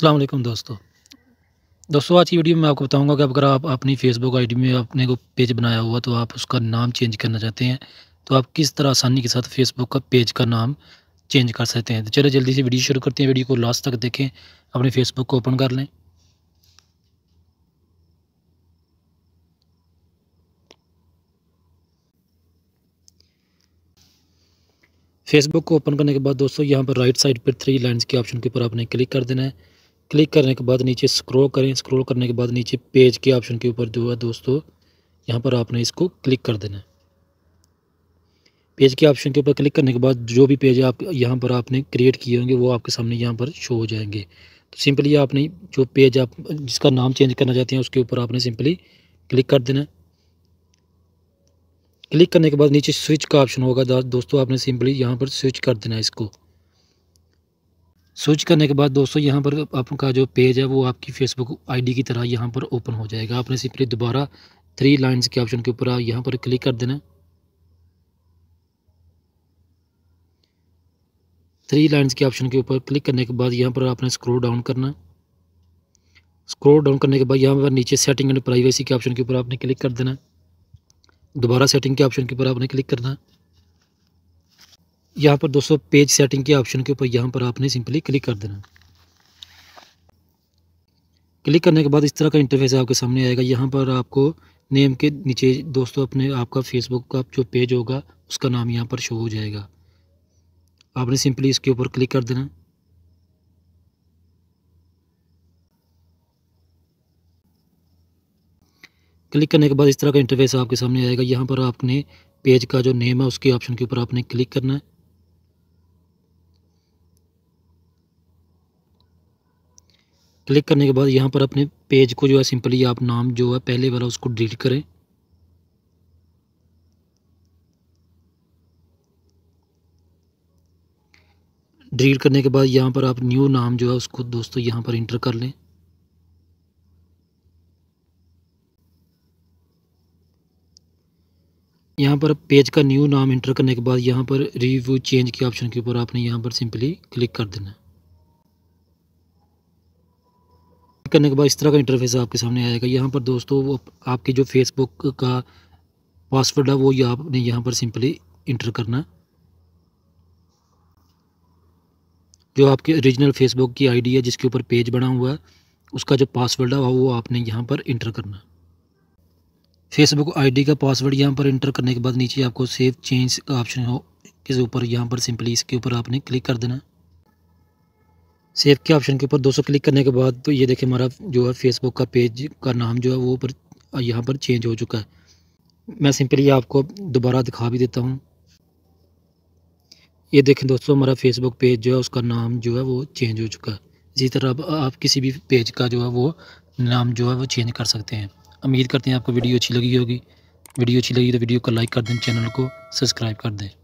अल्लाम दोस्तों दोस्तों आज की वीडियो में आपको बताऊंगा कि अगर आप अपनी फेसबुक आईडी में अपने को पेज बनाया हुआ तो आप उसका नाम चेंज करना चाहते हैं तो आप किस तरह आसानी के साथ फेसबुक का पेज का नाम चेंज कर सकते हैं तो चलो जल्दी से वीडियो शुरू करते हैं वीडियो को लास्ट तक देखें अपने फेसबुक को ओपन कर लें फेसबुक को ओपन करने के बाद दोस्तों यहाँ पर राइट साइड पर थ्री लाइन्स के ऑप्शन के ऊपर आपने क्लिक कर देना है क्लिक करने के बाद नीचे स्क्रॉल करें स्क्रॉल करने के बाद नीचे पेज के ऑप्शन के ऊपर जो है दोस्तों यहाँ पर आपने इसको क्लिक कर देना है पेज के ऑप्शन के ऊपर क्लिक करने के बाद जो भी पेज आप यहाँ पर आपने क्रिएट किए होंगे वो आपके सामने यहाँ पर शो हो जाएंगे तो सिंपली आपने जो पेज आप जिसका नाम चेंज करना चाहते हैं उसके ऊपर आपने सिंपली क्लिक कर देना है क्लिक करने के बाद नीचे स्विच का ऑप्शन होगा दोस्तों आपने सिंपली यहाँ पर स्विच कर देना है इसको सर्च करने के बाद दोस्तों यहाँ पर आपका जो पेज है वो आपकी फेसबुक आईडी की तरह यहाँ पर ओपन हो जाएगा आपने सिंपली दोबारा थ्री लाइन्स के ऑप्शन के ऊपर यहाँ पर क्लिक कर देना थ्री लाइन्स के ऑप्शन के ऊपर क्लिक करने के बाद यहाँ पर आपने स्क्रोल डाउन करना स्क्रोल डाउन करने के बाद यहाँ पर नीचे सेटिंग एंड प्राइवेसी के ऑप्शन के ऊपर आपने क्लिक कर देना दोबारा सेटिंग के ऑप्शन के ऊपर आपने क्लिक करना है यहाँ पर दोस्तों पेज सेटिंग के ऑप्शन के ऊपर यहाँ पर आपने सिंपली क्लिक कर देना क्लिक करने के बाद इस तरह का इंटरफेस आपके सामने आएगा यहाँ पर आपको नेम के नीचे दोस्तों अपने आपका फेसबुक का जो पेज होगा उसका नाम यहाँ पर शो हो जाएगा आपने सिंपली इसके ऊपर क्लिक कर देना क्लिक करने के बाद इस तरह का इंटरफेस आपके सामने आएगा यहाँ पर आपने पेज का जो नेम है उसके ऑप्शन के ऊपर आपने क्लिक करना है क्लिक करने के बाद यहाँ पर अपने पेज को जो है सिंपली आप नाम जो है पहले वाला उसको डिलीट करें डिलीट करने के बाद यहाँ पर आप न्यू नाम जो है उसको दोस्तों यहाँ पर इंटर कर लें यहाँ पर पेज का न्यू नाम इंटर करने के बाद यहाँ पर रिव्यू चेंज के ऑप्शन के ऊपर आपने यहाँ पर सिंपली क्लिक कर देना करने के बाद इस तरह का इंटरफेस आपके सामने आएगा यहाँ पर दोस्तों वो आपके जो फेसबुक का पासवर्ड है वो आपने यहाँ पर सिंपली इंटर करना जो आपके ओरिजिनल फेसबुक की आईडी है जिसके ऊपर पेज बना हुआ है उसका जो पासवर्ड है वो आपने यहाँ पर इंटर करना फेसबुक आईडी का पासवर्ड यहाँ पर इंटर करने के बाद नीचे आपको सेव चेंज का ऑप्शन हो के ऊपर यहाँ पर सिंपली इसके ऊपर आपने क्लिक कर देना सेव के ऑप्शन के ऊपर 200 क्लिक करने के बाद तो ये देखें हमारा जो है फेसबुक का पेज का नाम जो है वो ऊपर यहाँ पर चेंज हो चुका है मैं सिंपली आपको दोबारा दिखा भी देता हूँ ये देखें दोस्तों हमारा फेसबुक पेज जो है उसका नाम जो है वो चेंज हो चुका है इसी तरह आप, आप किसी भी पेज का जो है वो नाम जो है वो चेंज कर सकते हैं उम्मीद करते हैं आपको वीडियो अच्छी लगी होगी वीडियो अच्छी लगी तो वीडियो को लाइक कर दें चैनल को सब्सक्राइब कर दें